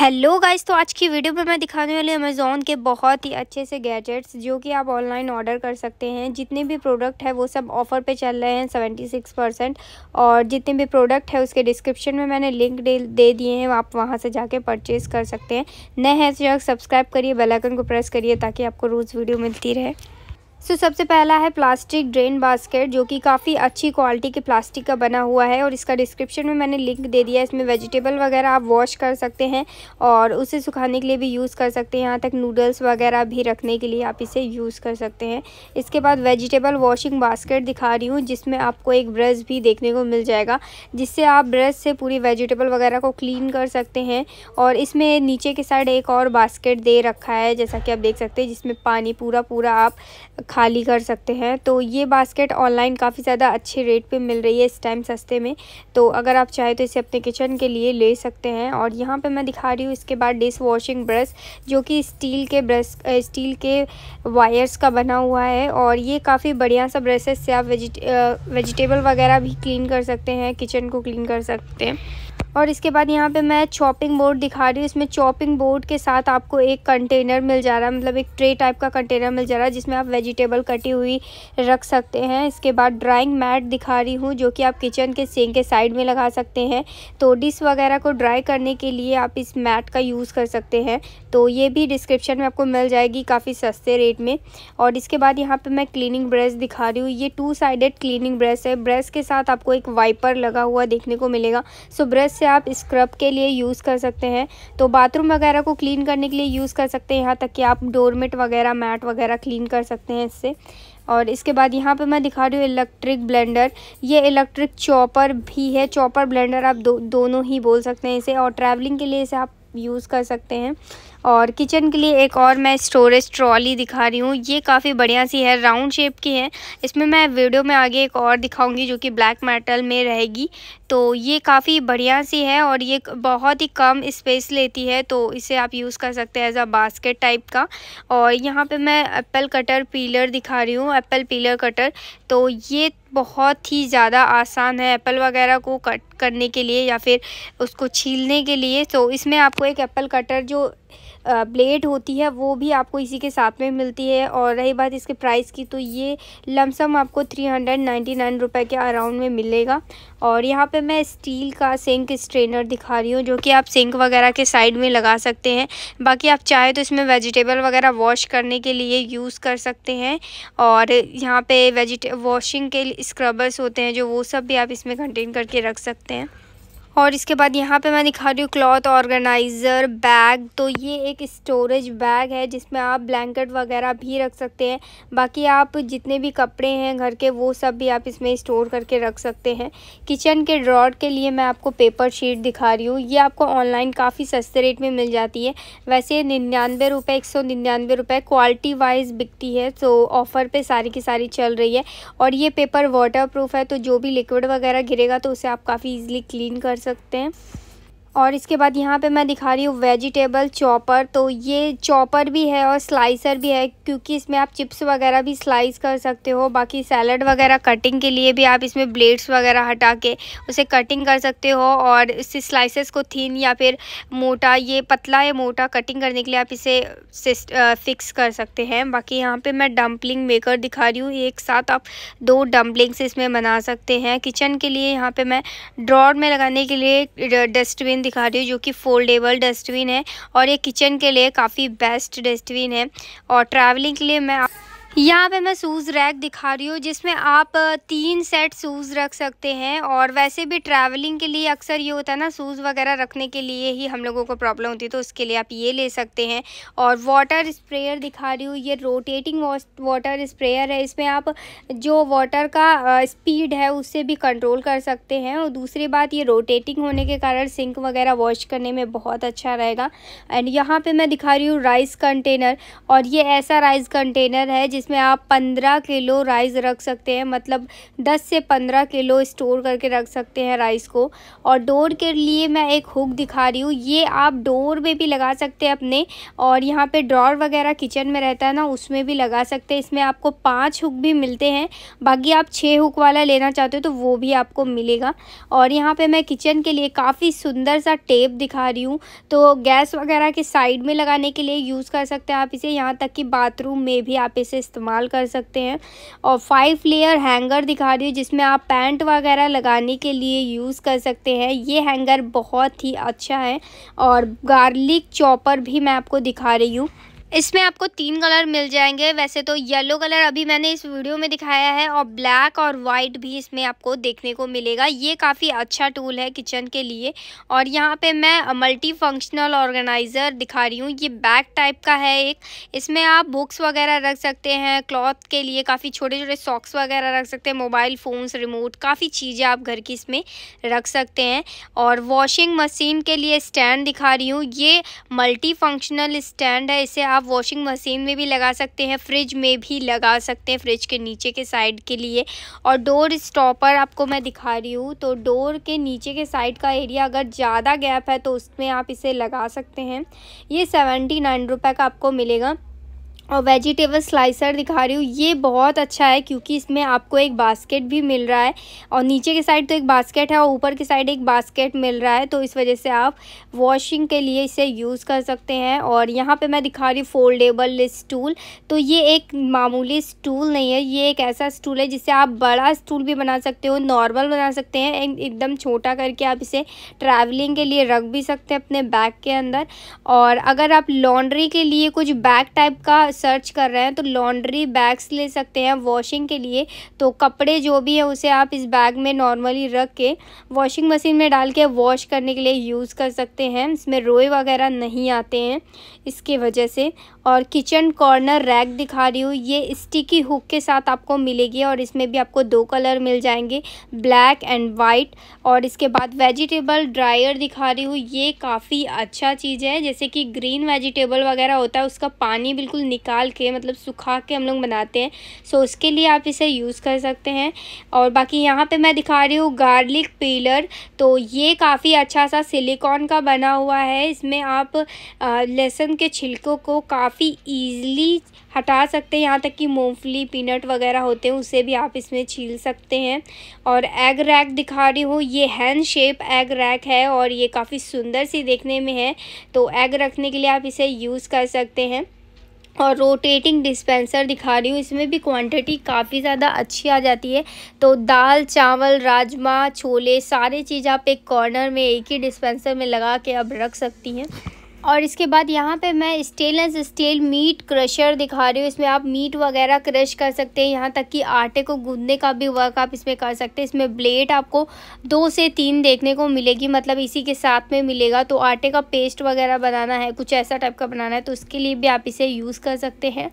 hello guys तो आज की वीडियो में मैं दिखाने वाली अमेज़ोन के बहुत ही अच्छे से गैजेट्स जो कि आप ऑनलाइन ऑर्डर कर सकते हैं जितने भी प्रोडक्ट है वो सब ऑफ़र पे चल रहे हैं 76 परसेंट और जितने भी प्रोडक्ट है उसके डिस्क्रिप्शन में मैंने लिंक दे, दे दिए हैं आप वहां से जाके परचेज़ कर सकते हैं नए हैं सब्सक्राइब तो करिए बेलाइकन को प्रेस करिए ताकि आपको रोज़ वीडियो मिलती रहे सो so, सबसे पहला है प्लास्टिक ड्रेन बास्केट जो कि काफ़ी अच्छी क्वालिटी के प्लास्टिक का बना हुआ है और इसका डिस्क्रिप्शन में मैंने लिंक दे दिया है इसमें वेजिटेबल वगैरह आप वॉश कर सकते हैं और उसे सुखाने के लिए भी यूज़ कर सकते हैं यहाँ तक नूडल्स वगैरह भी रखने के लिए आप इसे यूज़ कर सकते हैं इसके बाद वेजिटेबल वॉशिंग बास्केट दिखा रही हूँ जिसमें आपको एक ब्रश भी देखने को मिल जाएगा जिससे आप ब्रश से पूरी वेजिटेबल वगैरह को क्लीन कर सकते हैं और इसमें नीचे के साइड एक और बास्केट दे रखा है जैसा कि आप देख सकते हैं जिसमें पानी पूरा पूरा आप खाली कर सकते हैं तो ये बास्केट ऑनलाइन काफ़ी ज़्यादा अच्छे रेट पे मिल रही है इस टाइम सस्ते में तो अगर आप चाहे तो इसे अपने किचन के लिए ले सकते हैं और यहाँ पे मैं दिखा रही हूँ इसके बाद डिस वॉशिंग ब्रश जो कि स्टील के ब्रश स्टील के वायर्स का बना हुआ है और ये काफ़ी बढ़िया सा ब्रश है इससे आप वेजिटेबल वगैरह भी क्लीन कर सकते हैं किचन को क्लीन कर सकते हैं और इसके बाद यहाँ पे मैं चॉपिंग बोर्ड दिखा रही हूँ इसमें चॉपिंग बोर्ड के साथ आपको एक कंटेनर मिल जा रहा है मतलब एक ट्रे टाइप का कंटेनर मिल जा रहा है जिसमें आप वेजिटेबल कटी हुई रख सकते हैं इसके बाद ड्राइंग मैट दिखा रही हूँ जो कि आप किचन के सिंक के साइड में लगा सकते हैं तो डिस वगैरह को ड्राई करने के लिए आप इस मैट का यूज़ कर सकते हैं तो ये भी डिस्क्रिप्शन में आपको मिल जाएगी काफ़ी सस्ते रेट में और इसके बाद यहाँ पर मैं क्लिनिंग ब्रश दिखा रही हूँ ये टू साइडेड क्लिनिंग ब्रश है ब्रश के साथ आपको एक वाइपर लगा हुआ देखने को मिलेगा सो ब्रश इसे आप स्क्रब के लिए यूज़ कर सकते हैं तो बाथरूम वगैरह को क्लीन करने के लिए यूज़ कर सकते हैं यहाँ तक कि आप डोरमेट वगैरह मैट वगैरह क्लीन कर सकते हैं इससे और इसके बाद यहाँ पे मैं दिखा रही हूँ इलेक्ट्रिक ब्लेंडर ये इलेक्ट्रिक चॉपर भी है चॉपर ब्लेंडर आप दो, दोनों ही बोल सकते हैं इसे और ट्रैवलिंग के लिए इसे आप यूज़ कर सकते हैं और किचन के लिए एक और मैं स्टोरेज ट्रॉली दिखा रही हूँ ये काफ़ी बढ़िया सी है राउंड शेप की है इसमें मैं वीडियो में आगे एक और दिखाऊंगी जो कि ब्लैक मेटल में रहेगी तो ये काफ़ी बढ़िया सी है और ये बहुत ही कम स्पेस लेती है तो इसे आप यूज़ कर सकते हैं एज अ बास्केट टाइप का और यहाँ पे मैं एप्पल कटर पीलर दिखा रही हूँ एप्पल पीलर कटर तो ये बहुत ही ज़्यादा आसान है एप्पल वगैरह को कट करने के लिए या फिर उसको छीलने के लिए तो इसमें आपको एक एप्पल कटर जो ब्लेड होती है वो भी आपको इसी के साथ में मिलती है और रही बात इसके प्राइस की तो ये लमसम आपको थ्री हंड्रेड नाइन्टी नाइन रुपये के अराउंड में मिलेगा और यहाँ पे मैं स्टील का सिंक स्ट्रेनर दिखा रही हूँ जो कि आप सिंक वगैरह के साइड में लगा सकते हैं बाकी आप चाहे तो इसमें वेजिटेबल वगैरह वॉश करने के लिए यूज़ कर सकते हैं और यहाँ पे वेजिटे वॉशिंग के स्क्रबर्स होते हैं जो वो सब भी आप इसमें कंटेन करके रख सकते हैं और इसके बाद यहाँ पे मैं दिखा रही हूँ क्लॉथ ऑर्गेनाइज़र बैग तो ये एक स्टोरेज बैग है जिसमें आप ब्लैंकेट वगैरह भी रख सकते हैं बाकी आप जितने भी कपड़े हैं घर के वो सब भी आप इसमें स्टोर करके रख सकते हैं किचन के ड्रॉड के लिए मैं आपको पेपर शीट दिखा रही हूँ ये आपको ऑनलाइन काफ़ी सस्ते रेट में मिल जाती है वैसे निन्यानवे रुपये एक सौ निन्यानवे रुपये क्वालिटी वाइज बिकती है तो ऑफ़र पर सारी की सारी चल रही है और ये पेपर वाटर प्रूफ है तो जो भी लिक्विड वगैरह गिरेगा तो उसे आप काफ़ी ईजिली क्लीन कर सकते सकते हैं और इसके बाद यहाँ पे मैं दिखा रही हूँ वेजिटेबल चॉपर तो ये चॉपर भी है और स्लाइसर भी है क्योंकि इसमें आप चिप्स वगैरह भी स्लाइस कर सकते हो बाकी सैलड वगैरह कटिंग के लिए भी आप इसमें ब्लेड्स वगैरह हटा के उसे कटिंग कर सकते हो और इससे स्लाइसेस को थीन या फिर मोटा ये पतला या मोटा कटिंग करने के लिए आप इसे फिक्स कर सकते हैं बाकी यहाँ पर मैं डम्पलिंग मेकर दिखा रही हूँ एक साथ आप दो डम्पलिंग्स इसमें बना सकते हैं किचन के लिए यहाँ पर मैं ड्रॉर में लगाने के लिए डस्टबिन डस्टबिन दिखा रही हूँ जो कि फोल्डेबल डस्टबिन है और ये किचन के लिए काफ़ी बेस्ट डस्टबिन है और ट्रैवलिंग के लिए मैं यहाँ पे मैं शूज़ रैक दिखा रही हूँ जिसमें आप तीन सेट शूज़ रख सकते हैं और वैसे भी ट्रैवलिंग के लिए अक्सर ये होता है ना शूज़ वगैरह रखने के लिए ही हम लोगों को प्रॉब्लम होती है तो उसके लिए आप ये ले सकते हैं और वाटर स्प्रेयर दिखा रही हूँ ये रोटेटिंग वाटर स्प्रेयर है इसमें आप जो वाटर का स्पीड है उससे भी कंट्रोल कर सकते हैं और दूसरी बात ये रोटेटिंग होने के कारण सिंक वगैरह वॉश करने में बहुत अच्छा रहेगा एंड यहाँ पर मैं दिखा रही हूँ राइस कंटेनर और ये ऐसा राइस कंटेनर है जिसमें आप पंद्रह किलो राइस रख सकते हैं मतलब दस से पंद्रह किलो स्टोर करके रख सकते हैं राइस को और डोर के लिए मैं एक हुक दिखा रही हूँ ये आप डोर में भी लगा सकते हैं अपने और यहाँ पे ड्रॉर वगैरह किचन में रहता है ना उसमें भी लगा सकते हैं इसमें आपको पाँच हुक भी मिलते हैं बाकी आप छः हुक वाला लेना चाहते हो तो वो भी आपको मिलेगा और यहाँ पर मैं किचन के लिए काफ़ी सुंदर सा टेप दिखा रही हूँ तो गैस वगैरह के साइड में लगाने के लिए यूज़ कर सकते हैं आप इसे यहाँ तक कि बाथरूम में भी आप इसे इस्तेमाल कर सकते हैं और फाइव लेयर हैंगर दिखा रही हूँ जिसमें आप पैंट वगैरह लगाने के लिए यूज़ कर सकते हैं ये हैंगर बहुत ही अच्छा है और गार्लिक चॉपर भी मैं आपको दिखा रही हूँ इसमें आपको तीन कलर मिल जाएंगे वैसे तो येलो कलर अभी मैंने इस वीडियो में दिखाया है और ब्लैक और वाइट भी इसमें आपको देखने को मिलेगा ये काफ़ी अच्छा टूल है किचन के लिए और यहाँ पे मैं मल्टी फंक्शनल ऑर्गेनाइज़र दिखा रही हूँ ये बैग टाइप का है एक इसमें आप बुक्स वगैरह रख सकते हैं क्लॉथ के लिए काफ़ी छोटे छोटे सॉक्स वगैरह रख सकते हैं मोबाइल फ़ोन्स रिमोट काफ़ी चीज़ें आप घर की इसमें रख सकते हैं और वॉशिंग मशीन के लिए स्टैंड दिखा रही हूँ ये मल्टी फंक्शनल स्टैंड है इसे आप आप वॉशिंग मशीन में भी लगा सकते हैं फ्रिज में भी लगा सकते हैं फ्रिज के नीचे के साइड के लिए और डोर स्टॉपर आपको मैं दिखा रही हूँ तो डोर के नीचे के साइड का एरिया अगर ज़्यादा गैप है तो उसमें आप इसे लगा सकते हैं ये सेवेंटी नाइन रुपये का आपको मिलेगा और वेजिटेबल स्लाइसर दिखा रही हूँ ये बहुत अच्छा है क्योंकि इसमें आपको एक बास्केट भी मिल रहा है और नीचे के साइड तो एक बास्केट है और ऊपर के साइड एक बास्केट मिल रहा है तो इस वजह से आप वॉशिंग के लिए इसे यूज़ कर सकते हैं और यहाँ पे मैं दिखा रही हूँ फोल्डेबल स्टूल तो ये एक मामूली स्टूल नहीं है ये एक ऐसा स्टूल है जिससे आप बड़ा स्टूल भी बना सकते हो नॉर्मल बना सकते हैं एकदम छोटा करके आप इसे ट्रैवलिंग के लिए रख भी सकते हैं अपने बैग के अंदर और अगर आप लॉन्ड्री के लिए कुछ बैग टाइप का सर्च कर रहे हैं तो लॉन्ड्री बैग्स ले सकते हैं वॉशिंग के लिए तो कपड़े जो भी है उसे आप इस बैग में नॉर्मली रख के वॉशिंग मशीन में डाल के वॉश करने के लिए यूज़ कर सकते हैं इसमें रोए वगैरह नहीं आते हैं इसके वजह से और किचन कॉर्नर रैक दिखा रही हूँ ये स्टिकी हुक के साथ आपको मिलेगी और इसमें भी आपको दो कलर मिल जाएंगे ब्लैक एंड वाइट और इसके बाद वेजिटेबल ड्रायर दिखा रही हूँ ये काफ़ी अच्छा चीज़ है जैसे कि ग्रीन वेजिटेबल वगैरह होता है उसका पानी बिल्कुल निकाल निकाल के मतलब सुखा के हम लोग बनाते हैं सो so, उसके लिए आप इसे यूज़ कर सकते हैं और बाकी यहाँ पे मैं दिखा रही हूँ गार्लिक पीलर तो ये काफ़ी अच्छा सा सिलिकॉन का बना हुआ है इसमें आप लहसुन के छिलकों को काफ़ी ईज़िली हटा सकते हैं यहाँ तक कि मूँगफली पीनट वगैरह होते हैं उसे भी आप इसमें छील सकते हैं और एग रैक दिखा रही हूँ ये हैंड शेप एग रैक है और ये काफ़ी सुंदर सी देखने में है तो एग रखने के लिए आप इसे यूज़ कर सकते हैं और रोटेटिंग डिस्पेंसर दिखा रही हूँ इसमें भी क्वांटिटी काफ़ी ज़्यादा अच्छी आ जाती है तो दाल चावल राजमा छोले सारे चीज़ आप एक कॉर्नर में एक ही डिस्पेंसर में लगा के अब रख सकती हैं और इसके बाद यहाँ पे मैं स्टेनलेस स्टील मीट क्रशर दिखा रही हूँ इसमें आप मीट वगैरह क्रश कर सकते हैं यहाँ तक कि आटे को गूंदने का भी वर्क आप इसमें कर सकते हैं इसमें ब्लेड आपको दो से तीन देखने को मिलेगी मतलब इसी के साथ में मिलेगा तो आटे का पेस्ट वगैरह बनाना है कुछ ऐसा टाइप का बनाना है तो उसके लिए भी आप इसे यूज़ कर सकते हैं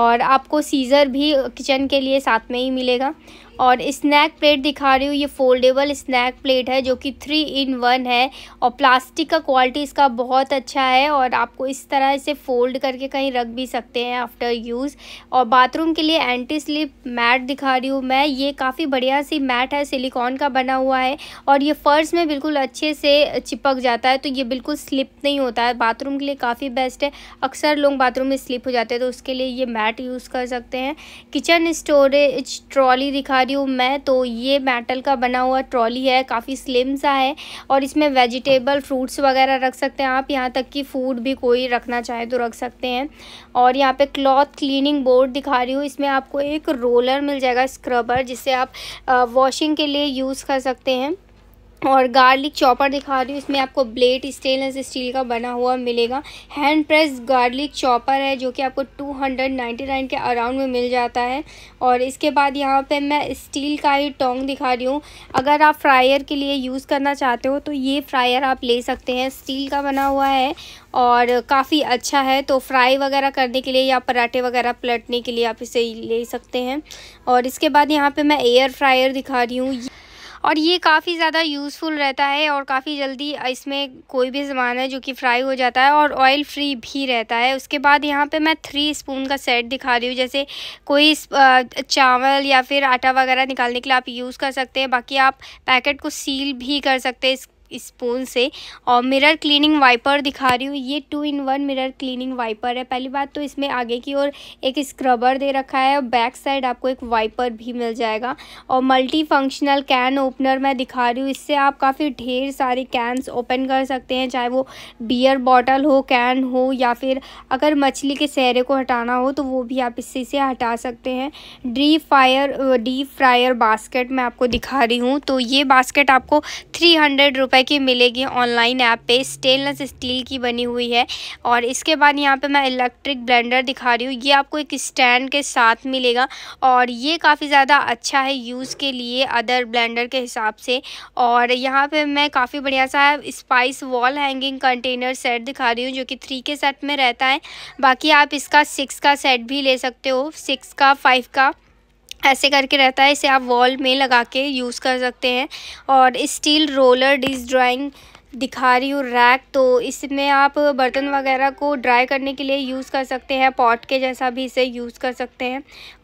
और आपको सीज़र भी किचन के लिए साथ में ही मिलेगा और स्नैक प्लेट दिखा रही हूँ ये फोल्डेबल स्नैक प्लेट है जो कि थ्री इन वन है और प्लास्टिक का क्वालिटी इसका बहुत अच्छा है और आपको इस तरह से फोल्ड करके कहीं रख भी सकते हैं आफ्टर यूज़ और बाथरूम के लिए एंटी स्लिप मैट दिखा रही हूँ मैं ये काफ़ी बढ़िया सी मैट है सिलिकॉन का बना हुआ है और ये फ़र्श में बिल्कुल अच्छे से चिपक जाता है तो ये बिल्कुल स्लिप नहीं होता है बाथरूम के लिए काफ़ी बेस्ट है अक्सर लोग बाथरूम में स्लिप हो जाते हैं तो उसके लिए ये मैट यूज़ कर सकते हैं किचन स्टोरेज ट्रॉली दिखा रही हूँ मैं तो ये मेटल का बना हुआ ट्रॉली है काफ़ी स्लिम सा है और इसमें वेजिटेबल फ्रूट्स वगैरह रख सकते हैं आप यहाँ तक कि फूड भी कोई रखना चाहे तो रख सकते हैं और यहाँ पे क्लॉथ क्लीनिंग बोर्ड दिखा रही हूँ इसमें आपको एक रोलर मिल जाएगा स्क्रबर जिससे आप वॉशिंग के लिए यूज़ कर सकते हैं और गार्लिक चॉपर दिखा रही हूँ इसमें आपको ब्लेड स्टेनलेस स्टील का बना हुआ मिलेगा हैंड प्रेस गार्लिक चॉपर है जो कि आपको 299 के अराउंड में मिल जाता है और इसके बाद यहाँ पे मैं स्टील का ही टोंग दिखा रही हूँ अगर आप फ्रायर के लिए यूज़ करना चाहते हो तो ये फ्रायर आप ले सकते हैं स्टील का बना हुआ है और काफ़ी अच्छा है तो फ्राई वगैरह करने के लिए या पराठे वगैरह पलटने के लिए आप इसे ले सकते हैं और इसके बाद यहाँ पर मैं एयर फ्रायर दिखा रही हूँ और ये काफ़ी ज़्यादा यूज़फुल रहता है और काफ़ी जल्दी इसमें कोई भी सामान है जो कि फ्राई हो जाता है और ऑयल फ्री भी रहता है उसके बाद यहाँ पे मैं थ्री स्पून का सेट दिखा रही हूँ जैसे कोई चावल या फिर आटा वगैरह निकालने के लिए आप यूज़ कर सकते हैं बाकी आप पैकेट को सील भी कर सकते हैं इस स्पून से और मिरर क्लीनिंग वाइपर दिखा रही हूँ ये two in one mirror cleaning wiper है पहली बात तो इसमें आगे की ओर एक स्क्रबर दे रखा है और बैक साइड आपको एक वाइपर भी मिल जाएगा और मल्टी फंक्शनल कैन ओपनर मैं दिखा रही हूँ इससे आप काफ़ी ढेर सारे कैंस ओपन कर सकते हैं चाहे वो बियर बॉटल हो कैन हो या फिर अगर मछली के सहरे को हटाना हो तो वो भी आप इससे से हटा सकते हैं डी फायर डीप फ्रायर बास्केट मैं आपको दिखा रही हूँ तो ये बास्केट आपको थ्री हंड्रेड रुपये की मिलेगी ऑनलाइन ऐप पे स्टेनलेस स्टील की बनी हुई है और इसके बाद यहाँ पे मैं इलेक्ट्रिक ब्लेंडर दिखा रही हूँ ये आपको एक स्टैंड के साथ मिलेगा और ये काफ़ी ज़्यादा अच्छा है यूज़ के लिए अदर ब्लेंडर के हिसाब से और यहाँ पे मैं काफ़ी बढ़िया सा spice wall hanging container set दिखा रही हूँ जो कि थ्री के सेट में रहता है बाकी आप इसका सिक्स का सेट भी ले सकते हो सिक्स का फाइव का ऐसे करके रहता है इसे आप वॉल में लगा के यूज़ कर सकते हैं और स्टील रोलर डिस ड्राइंग दिखा रही हूँ रैक तो इसमें आप बर्तन वगैरह को ड्राई करने के लिए यूज़ कर सकते हैं पॉट के जैसा भी इसे यूज़ कर सकते हैं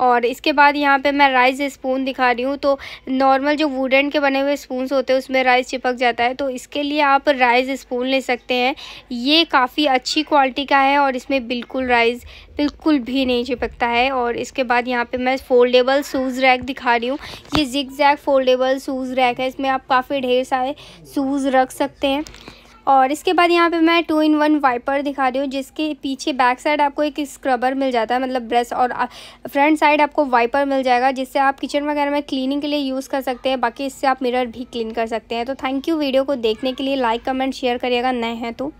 और इसके बाद यहाँ पे मैं राइस स्पून दिखा रही हूँ तो नॉर्मल जो वुडन के बने हुए स्पून होते हैं उसमें राइस चिपक जाता है तो इसके लिए आप राइस स्पून ले सकते हैं ये काफ़ी अच्छी क्वालिटी का है और इसमें बिल्कुल राइस बिल्कुल भी नहीं चिपकता है और इसके बाद यहाँ पे मैं फोल्डेबल शूज़ रैक दिखा रही हूँ ये zig zag foldable shoes rack है इसमें आप काफ़ी ढेर सारे शूज़ रख सकते हैं और इसके बाद यहाँ पे मैं टू इन वन वाइपर दिखा रही हूँ जिसके पीछे बैक साइड आपको एक स्क्रबर मिल जाता है मतलब ब्रश और फ्रंट साइड आपको वाइपर मिल जाएगा जिससे आप किचन वगैरह में क्लीनिंग के लिए यूज़ कर सकते हैं बाकी इससे आप मिरर भी क्लीन कर सकते हैं तो थैंक यू वीडियो को देखने के लिए लाइक कमेंट शेयर करिएगा नए हैं तो